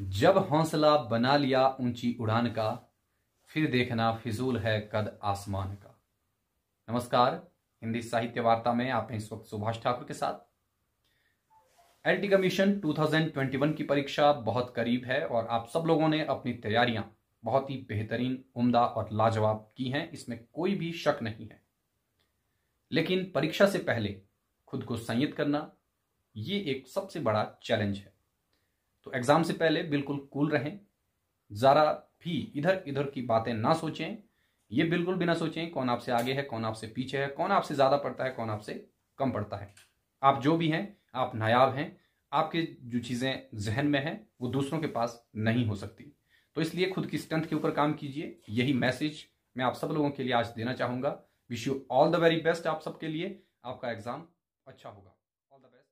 जब हौसला बना लिया ऊंची उड़ान का फिर देखना फिजूल है कद आसमान का नमस्कार हिंदी साहित्य वार्ता में आप इस वक्त सुभाष ठाकुर के साथ एल टी कमीशन टू की परीक्षा बहुत करीब है और आप सब लोगों ने अपनी तैयारियां बहुत ही बेहतरीन उम्दा और लाजवाब की हैं इसमें कोई भी शक नहीं है लेकिन परीक्षा से पहले खुद को संयत करना ये एक सबसे बड़ा चैलेंज है तो एग्ज़ाम से पहले बिल्कुल कूल रहें ज़रा भी इधर इधर की बातें ना सोचें ये बिल्कुल भी ना सोचें कौन आपसे आगे है कौन आपसे पीछे है कौन आपसे ज़्यादा पढ़ता है कौन आपसे कम पढ़ता है आप जो भी हैं आप नायाब हैं आपके जो चीज़ें जहन में हैं वो दूसरों के पास नहीं हो सकती तो इसलिए खुद की स्ट्रेंथ के ऊपर काम कीजिए यही मैसेज मैं आप सब लोगों के लिए आज देना चाहूँगा wish you all the very best आप सबके लिए आपका एग्ज़ाम अच्छा होगा ऑल द बेस्ट